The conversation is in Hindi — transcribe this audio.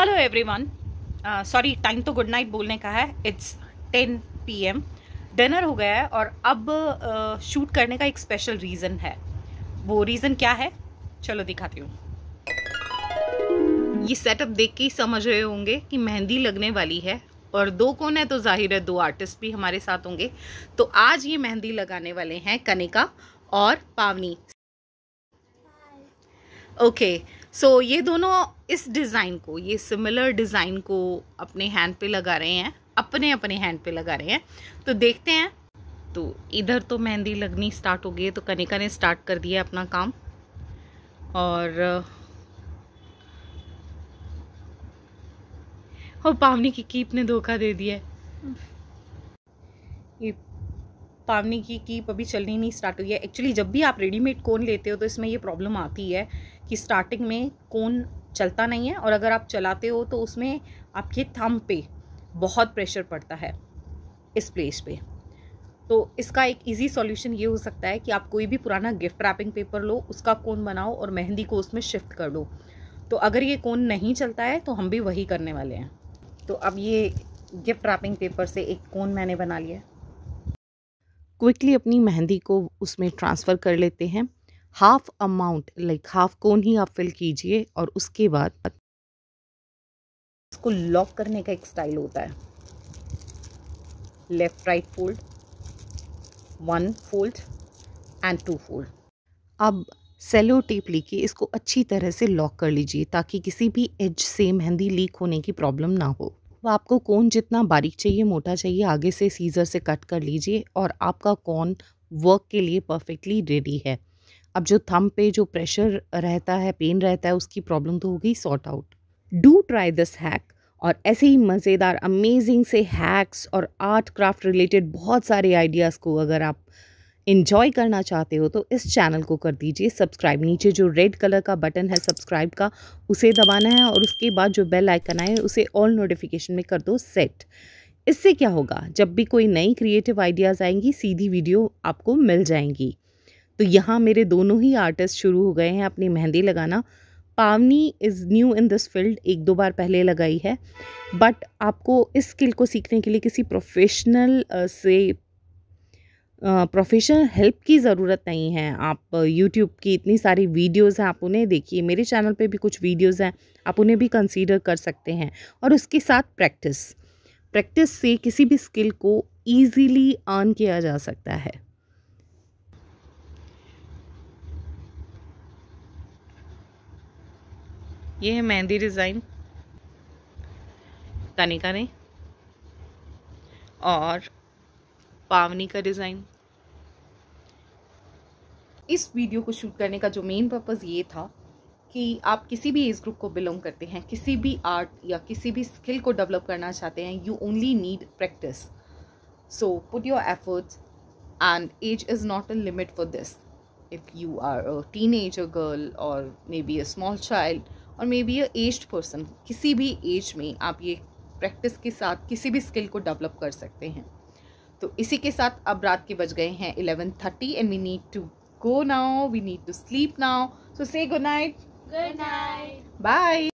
हेलो एवरीवन सॉरी टाइम तो गुड नाइट बोलने का है इट्स 10 पीएम डिनर हो गया है और अब शूट uh, करने का एक स्पेशल रीज़न है वो रीज़न क्या है चलो दिखाती हूँ ये सेटअप देख के ही समझ रहे होंगे कि मेहंदी लगने वाली है और दो कौन है तो जाहिर है दो आर्टिस्ट भी हमारे साथ होंगे तो आज ये मेहंदी लगाने वाले हैं कनिका और पावनी ओके okay, सो so, ये दोनों इस डिज़ाइन को ये सिमिलर डिज़ाइन को अपने हैंड पे लगा रहे हैं अपने अपने हैंड पे लगा रहे हैं तो देखते हैं तो इधर तो मेहंदी लगनी स्टार्ट हो गई है तो कनिका ने स्टार्ट कर दिया अपना काम और हो पावनी की कीप ने धोखा दे दिया है ये पावनी की कीप अभी चलनी नहीं स्टार्ट हुई है एक्चुअली जब भी आप रेडीमेड कोन लेते हो तो इसमें ये प्रॉब्लम आती है कि स्टार्टिंग में कौन चलता नहीं है और अगर आप चलाते हो तो उसमें आपके थम पे बहुत प्रेशर पड़ता है इस प्लेस पे तो इसका एक इजी सॉल्यूशन ये हो सकता है कि आप कोई भी पुराना गिफ्ट रैपिंग पेपर लो उसका कोन बनाओ और मेहंदी को उसमें शिफ्ट कर दो तो अगर ये कोन नहीं चलता है तो हम भी वही करने वाले हैं तो अब ये गिफ्ट रैपिंग पेपर से एक कोन मैंने बना लिया क्विकली अपनी मेहंदी को उसमें ट्रांसफ़र कर लेते हैं half amount like half cone ही आप फिल कीजिए और उसके बाद इसको लॉक करने का एक स्टाइल होता है left right fold one fold and two fold अब सेलो टेप लेके इसको अच्छी तरह से लॉक कर लीजिए ताकि किसी भी एज से मेहंदी लीक होने की प्रॉब्लम ना हो वो आपको कौन जितना बारीक चाहिए मोटा चाहिए आगे से सीज़र से कट कर लीजिए और आपका कौन वर्क के लिए परफेक्टली रेडी है अब जो थम पे जो प्रेशर रहता है पेन रहता है उसकी प्रॉब्लम तो हो गई sort out do try this hack और ऐसे ही मज़ेदार अमेजिंग से हैक्स और आर्ट क्राफ्ट रिलेटेड बहुत सारे आइडियाज़ को अगर आप इन्जॉय करना चाहते हो तो इस चैनल को कर दीजिए सब्सक्राइब नीचे जो रेड कलर का बटन है सब्सक्राइब का उसे दबाना है और उसके बाद जो बेल आइकन आए उसे ऑल नोटिफिकेशन में कर दो सेट इससे क्या होगा जब भी कोई नई क्रिएटिव आइडियाज़ आएंगी सीधी वीडियो आपको मिल जाएंगी तो यहाँ मेरे दोनों ही आर्टिस्ट शुरू हो गए हैं अपनी मेहंदी लगाना Pavani is new in this field एक दो बार पहले लगाई है बट आपको इस स्किल को सीखने के लिए किसी प्रोफेशनल से प्रोफेशनल हेल्प की ज़रूरत नहीं है आप यूट्यूब की इतनी सारी वीडियोस हैं आप उन्हें देखिए मेरे चैनल पे भी कुछ वीडियोस हैं आप उन्हें भी कंसीडर कर सकते हैं और उसके साथ प्रैक्टिस प्रैक्टिस से किसी भी स्किल को ईजीली अर्न किया जा सकता है ये है मेहंदी डिज़ाइन तनिका ने और पावनी का डिज़ाइन इस वीडियो को शूट करने का जो मेन पर्पज़ ये था कि आप किसी भी एज ग्रुप को बिलोंग करते हैं किसी भी आर्ट या किसी भी स्किल को डेवलप करना चाहते हैं you only need practice so put your efforts and age is not a limit for this if you are teenage a girl और may be a small child और may be a aged person किसी भी एज में आप ये प्रैक्टिस के साथ किसी भी स्किल को डेवलप कर सकते हैं तो इसी के साथ अब रात के बज गए हैं eleven thirty and we need to go now we need to sleep now so say good night good night bye